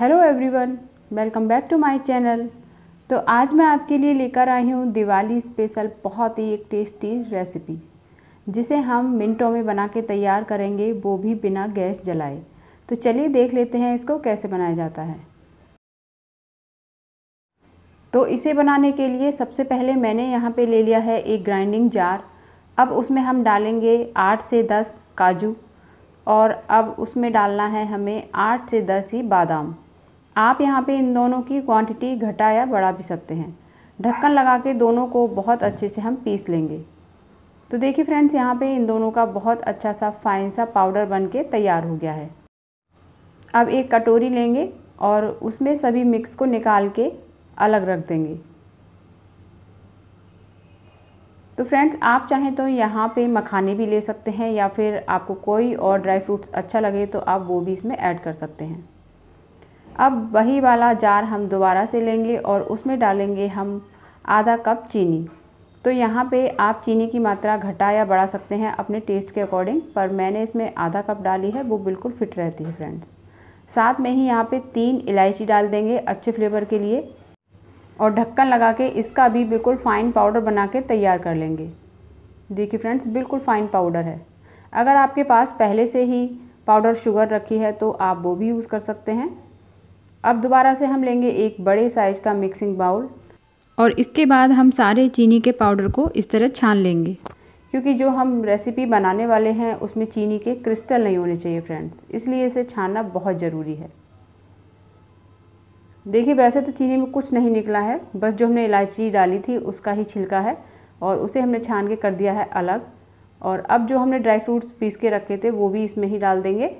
hello everyone welcome back to my channel तो आज मैं आपके लिए लेकर आई हूँ दिवाली स्पेशल बहुत ही एक टेस्टी रेसिपी जिसे हम मिनटों में बना के तैयार करेंगे वो भी बिना गैस जलाए तो चलिए देख लेते हैं इसको कैसे बनाया जाता है तो इसे बनाने के लिए सबसे पहले मैंने यहाँ पे ले लिया है एक ग्राइंडिंग जार अब उसमें हम डालेंगे आठ से दस काजू और अब उसमें डालना है हमें आठ से दस ही बादाम आप यहाँ पे इन दोनों की क्वांटिटी घटा या बढ़ा भी सकते हैं ढक्कन लगा के दोनों को बहुत अच्छे से हम पीस लेंगे तो देखिए फ्रेंड्स यहाँ पे इन दोनों का बहुत अच्छा सा फाइन सा पाउडर बन के तैयार हो गया है अब एक कटोरी लेंगे और उसमें सभी मिक्स को निकाल के अलग रख देंगे तो फ्रेंड्स आप चाहें तो यहाँ पे मखाने भी ले सकते हैं या फिर आपको कोई और ड्राई फ्रूट्स अच्छा लगे तो आप वो भी इसमें ऐड कर सकते हैं अब वही वाला जार हम दोबारा से लेंगे और उसमें डालेंगे हम आधा कप चीनी तो यहाँ पे आप चीनी की मात्रा घटा या बढ़ा सकते हैं अपने टेस्ट के अकॉर्डिंग पर मैंने इसमें आधा कप डाली है वो बिल्कुल फिट रहती है फ्रेंड्स साथ में ही यहाँ पे तीन इलायची डाल देंगे अच्छे फ्लेवर के लिए और ढक्कन लगा के इसका भी बिल्कुल फ़ाइन पाउडर बना के तैयार कर लेंगे देखिए फ्रेंड्स बिल्कुल फ़ाइन पाउडर है अगर आपके पास पहले से ही पाउडर शुगर रखी है तो आप वो भी यूज़ कर सकते हैं अब दोबारा से हम लेंगे एक बड़े साइज का मिक्सिंग बाउल और इसके बाद हम सारे चीनी के पाउडर को इस तरह छान लेंगे क्योंकि जो हम रेसिपी बनाने वाले हैं उसमें चीनी के क्रिस्टल नहीं होने चाहिए फ्रेंड्स इसलिए इसे छानना बहुत ज़रूरी है देखिए वैसे तो चीनी में कुछ नहीं निकला है बस जो हमने इलायची डाली थी उसका ही छिलका है और उसे हमने छान के कर दिया है अलग और अब जो हमने ड्राई फ्रूट्स पीस के रखे थे वो भी इसमें ही डाल देंगे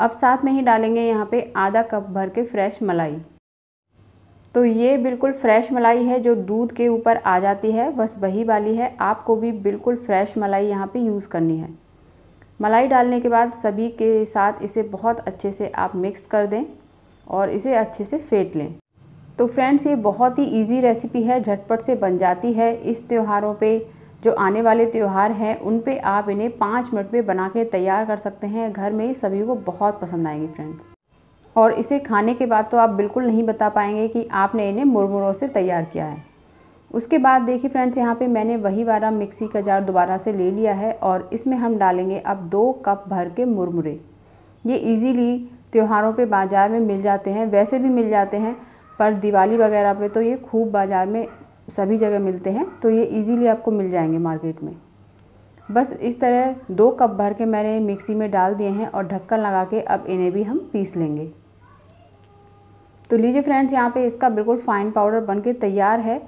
अब साथ में ही डालेंगे यहाँ पे आधा कप भर के फ्रेश मलाई तो ये बिल्कुल फ्रेश मलाई है जो दूध के ऊपर आ जाती है बस वही वाली है आपको भी बिल्कुल फ्रेश मलाई यहाँ पे यूज़ करनी है मलाई डालने के बाद सभी के साथ इसे बहुत अच्छे से आप मिक्स कर दें और इसे अच्छे से फेंट लें तो फ्रेंड्स ये बहुत ही इजी रेसिपी है झटपट से बन जाती है इस त्योहारों पे जो आने वाले त्यौहार हैं उन पे आप इन्हें पाँच मिनट में बना के तैयार कर सकते हैं घर में सभी को बहुत पसंद आएंगी फ्रेंड्स और इसे खाने के बाद तो आप बिल्कुल नहीं बता पाएंगे कि आपने इन्हें मुरमुरों से तैयार किया है उसके बाद देखिए फ्रेंड्स यहाँ पे मैंने वही वाला मिक्सी का जार दोबारा से ले लिया है और इसमें हम डालेंगे अब दो कप भर के मुरमुरे ये इजीली त्योहारों पे बाज़ार में मिल जाते हैं वैसे भी मिल जाते हैं पर दिवाली वगैरह पे तो ये खूब बाज़ार में सभी जगह मिलते हैं तो ये इजीली आपको मिल जाएंगे मार्केट में बस इस तरह दो कप भर के मैंने मिक्सी में डाल दिए हैं और ढक्कन लगा के अब इन्हें भी हम पीस लेंगे तो लीजिए फ्रेंड्स यहाँ पे इसका बिल्कुल फाइन पाउडर बनके तैयार है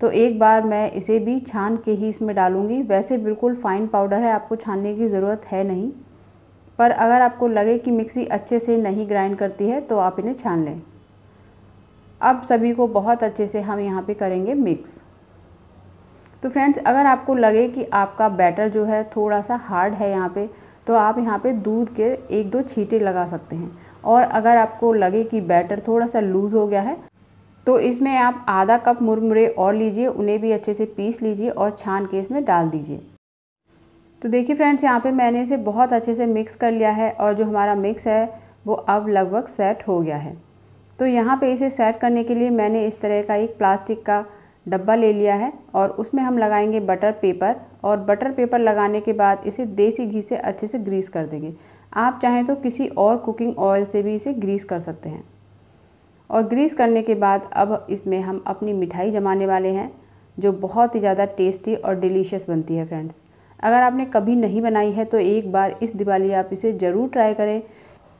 तो एक बार मैं इसे भी छान के ही इसमें डालूँगी वैसे बिल्कुल फ़ाइन पाउडर है आपको छानने की ज़रूरत है नहीं पर अगर आपको लगे कि मिक्सी अच्छे से नहीं ग्राइंड करती है तो आप इन्हें छान लें अब सभी को बहुत अच्छे से हम यहाँ पे करेंगे मिक्स तो फ्रेंड्स अगर आपको लगे कि आपका बैटर जो है थोड़ा सा हार्ड है यहाँ पे तो आप यहाँ पे दूध के एक दो छींटे लगा सकते हैं और अगर आपको लगे कि बैटर थोड़ा सा लूज़ हो गया है तो इसमें आप आधा कप मुरमुरे और लीजिए उन्हें भी अच्छे से पीस लीजिए और छान के इसमें डाल दीजिए तो देखिए फ्रेंड्स यहाँ पे मैंने इसे बहुत अच्छे से मिक्स कर लिया है और जो हमारा मिक्स है वो अब लगभग सेट हो गया है तो यहाँ पे इसे सेट करने के लिए मैंने इस तरह का एक प्लास्टिक का डब्बा ले लिया है और उसमें हम लगाएंगे बटर पेपर और बटर पेपर लगाने के बाद इसे देसी घी से अच्छे से ग्रीस कर देंगे आप चाहें तो किसी और कुकिंग ऑयल से भी इसे ग्रीस कर सकते हैं और ग्रीस करने के बाद अब इसमें हम अपनी मिठाई जमाने वाले हैं जो बहुत ही ज़्यादा टेस्टी और डिलीशियस बनती है फ्रेंड्स अगर आपने कभी नहीं बनाई है तो एक बार इस दिवाली आप इसे ज़रूर ट्राई करें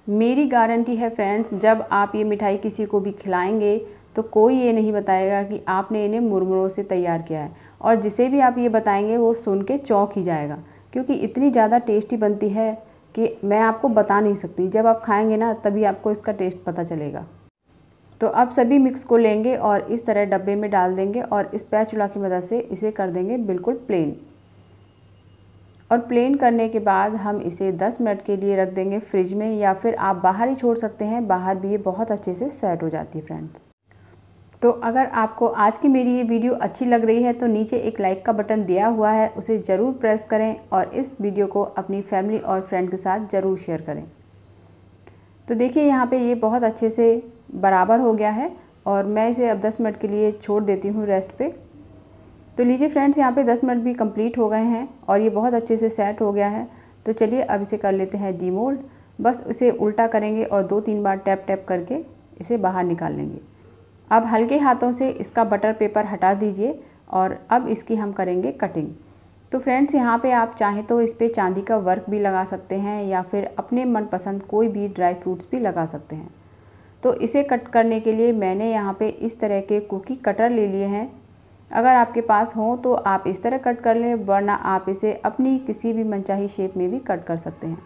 मेरी गारंटी है फ्रेंड्स जब आप ये मिठाई किसी को भी खिलाएंगे तो कोई ये नहीं बताएगा कि आपने इन्हें मुरमुरों से तैयार किया है और जिसे भी आप ये बताएंगे वो सुन के चौंक ही जाएगा क्योंकि इतनी ज़्यादा टेस्टी बनती है कि मैं आपको बता नहीं सकती जब आप खाएंगे ना तभी आपको इसका टेस्ट पता चलेगा तो अब सभी मिक्स को लेंगे और इस तरह डब्बे में डाल देंगे और इस पैचुला की मदद से इसे कर देंगे बिल्कुल प्लेन और प्लेन करने के बाद हम इसे 10 मिनट के लिए रख देंगे फ्रिज में या फिर आप बाहर ही छोड़ सकते हैं बाहर भी ये बहुत अच्छे से सेट हो जाती है फ्रेंड्स तो अगर आपको आज की मेरी ये वीडियो अच्छी लग रही है तो नीचे एक लाइक का बटन दिया हुआ है उसे ज़रूर प्रेस करें और इस वीडियो को अपनी फैमिली और फ्रेंड के साथ ज़रूर शेयर करें तो देखिए यहाँ पे ये बहुत अच्छे से बराबर हो गया है और मैं इसे अब 10 मिनट के लिए छोड़ देती हूँ रेस्ट पे तो लीजिए फ्रेंड्स यहाँ पे 10 मिनट भी कंप्लीट हो गए हैं और ये बहुत अच्छे से सेट हो गया है तो चलिए अब इसे कर लेते हैं डी मोल्ड बस इसे उल्टा करेंगे और दो तीन बार टैप टैप करके इसे बाहर निकाल लेंगे अब हल्के हाथों से इसका बटर पेपर हटा दीजिए और अब इसकी हम करेंगे कटिंग तो फ्रेंड्स यहाँ पे आप चाहें तो इस पर चांदी का वर्क भी लगा सकते हैं या फिर अपने मनपसंद कोई भी ड्राई फ्रूट्स भी लगा सकते हैं तो इसे कट करने के लिए मैंने यहाँ पे इस तरह के कुकी कटर ले लिए हैं अगर आपके पास हो तो आप इस तरह कट कर लें वरना आप इसे अपनी किसी भी मनचाही शेप में भी कट कर सकते हैं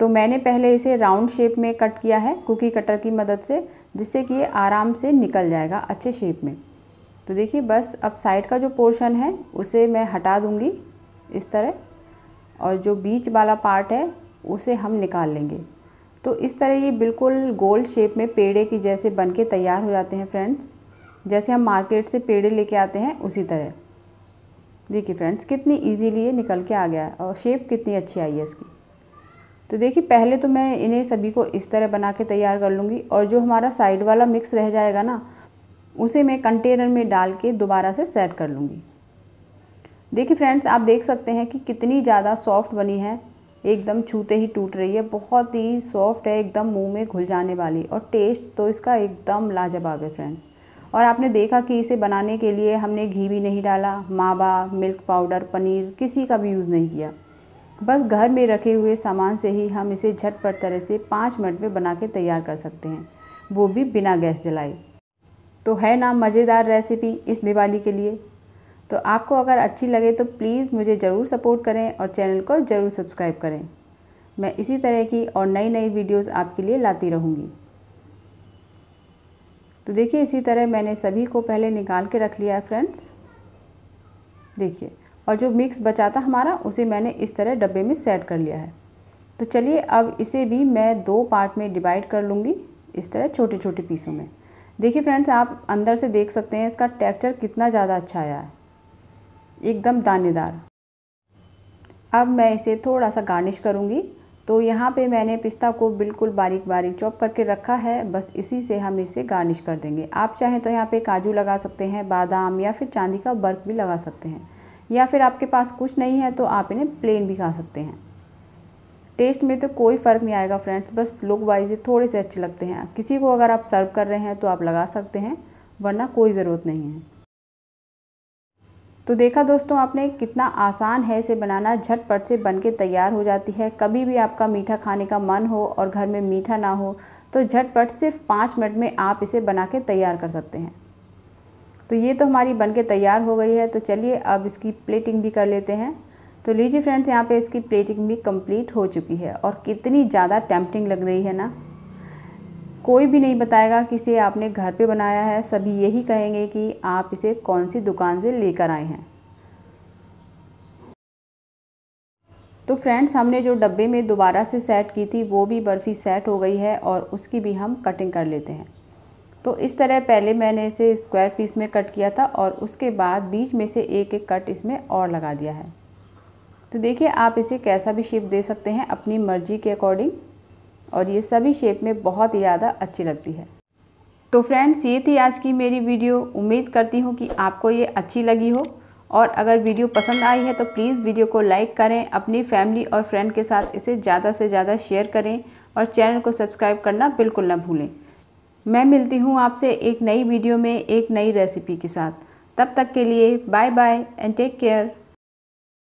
तो मैंने पहले इसे राउंड शेप में कट किया है कुकी कटर की मदद से जिससे कि ये आराम से निकल जाएगा अच्छे शेप में तो देखिए बस अब साइड का जो पोर्शन है उसे मैं हटा दूँगी इस तरह और जो बीच वाला पार्ट है उसे हम निकाल लेंगे तो इस तरह ये बिल्कुल गोल शेप में पेड़े की जैसे बन के तैयार हो जाते हैं फ्रेंड्स जैसे हम मार्केट से पेड़े लेके आते हैं उसी तरह देखिए फ्रेंड्स कितनी इजीली ये निकल के आ गया है और शेप कितनी अच्छी आई है इसकी तो देखिए पहले तो मैं इन्हें सभी को इस तरह बना के तैयार कर लूँगी और जो हमारा साइड वाला मिक्स रह जाएगा ना उसे मैं कंटेनर में डाल के दोबारा से सेट कर लूँगी देखिए फ्रेंड्स आप देख सकते हैं कि कितनी ज़्यादा सॉफ्ट बनी है एकदम छूते ही टूट रही है बहुत ही सॉफ्ट है एकदम मुंह में घुल जाने वाली और टेस्ट तो इसका एकदम लाजवाब है फ्रेंड्स और आपने देखा कि इसे बनाने के लिए हमने घी भी नहीं डाला मावा मिल्क पाउडर पनीर किसी का भी यूज़ नहीं किया बस घर में रखे हुए सामान से ही हम इसे झटपट तरह से पाँच मिनट में बना के तैयार कर सकते हैं वो भी बिना गैस जलाए तो है ना मज़ेदार रेसिपी इस दिवाली के लिए तो आपको अगर अच्छी लगे तो प्लीज़ मुझे ज़रूर सपोर्ट करें और चैनल को ज़रूर सब्सक्राइब करें मैं इसी तरह की और नई नई वीडियोस आपके लिए लाती रहूँगी तो देखिए इसी तरह मैंने सभी को पहले निकाल के रख लिया है फ्रेंड्स देखिए और जो मिक्स बचा था हमारा उसे मैंने इस तरह डब्बे में सेट कर लिया है तो चलिए अब इसे भी मैं दो पार्ट में डिवाइड कर लूँगी इस तरह छोटे छोटे पीसों में देखिए फ्रेंड्स आप अंदर से देख सकते हैं इसका टेक्सचर कितना ज़्यादा अच्छा आया है एकदम दानेदार अब मैं इसे थोड़ा सा गार्निश करूँगी तो यहाँ पे मैंने पिस्ता को बिल्कुल बारीक बारीक चॉप करके रखा है बस इसी से हम इसे गार्निश कर देंगे आप चाहें तो यहाँ पे काजू लगा सकते हैं बादाम या फिर चांदी का बर्फ भी लगा सकते हैं या फिर आपके पास कुछ नहीं है तो आप इन्हें प्लेन भी खा सकते हैं टेस्ट में तो कोई फ़र्क नहीं आएगा फ्रेंड्स बस लुक वाइज थोड़े से अच्छे लगते हैं किसी को अगर आप सर्व कर रहे हैं तो आप लगा सकते हैं वरना कोई ज़रूरत नहीं है तो देखा दोस्तों आपने कितना आसान है इसे बनाना झटपट से बन के तैयार हो जाती है कभी भी आपका मीठा खाने का मन हो और घर में मीठा ना हो तो झटपट सिर्फ पाँच मिनट में आप इसे बना के तैयार कर सकते हैं तो ये तो हमारी बन के तैयार हो गई है तो चलिए अब इसकी प्लेटिंग भी कर लेते हैं तो लीजिए फ्रेंड्स यहाँ पे इसकी प्लेटिंग भी कंप्लीट हो चुकी है और कितनी ज़्यादा टैम्पटिंग लग रही है ना कोई भी नहीं बताएगा कि इसे आपने घर पे बनाया है सभी यही कहेंगे कि आप इसे कौन सी दुकान से लेकर आए हैं तो फ्रेंड्स हमने जो डब्बे में दोबारा से सेट की थी वो भी बर्फ़ी सेट हो गई है और उसकी भी हम कटिंग कर लेते हैं तो इस तरह पहले मैंने इसे स्क्वायर पीस में कट किया था और उसके बाद बीच में से एक एक कट इसमें और लगा दिया है तो देखिए आप इसे कैसा भी शेप दे सकते हैं अपनी मर्ज़ी के अकॉर्डिंग और ये सभी शेप में बहुत ही ज़्यादा अच्छी लगती है तो फ्रेंड्स ये थी आज की मेरी वीडियो उम्मीद करती हूँ कि आपको ये अच्छी लगी हो और अगर वीडियो पसंद आई है तो प्लीज़ वीडियो को लाइक करें अपनी फैमिली और फ्रेंड के साथ इसे ज़्यादा से ज़्यादा शेयर करें और चैनल को सब्सक्राइब करना बिल्कुल ना भूलें मैं मिलती हूँ आपसे एक नई वीडियो में एक नई रेसिपी के साथ तब तक के लिए bye bye and take care